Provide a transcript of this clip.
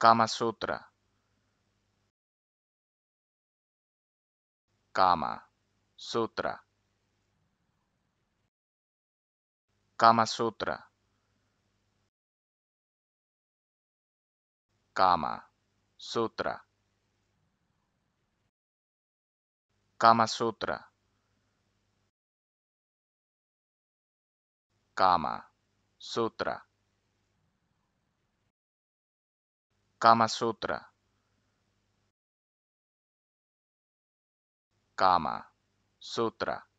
Kama Sutra. Kama Sutra. Kama Sutra. Kama Sutra. Kama Sutra. Kama Sutra. Kama Sutra. Kama Sutra.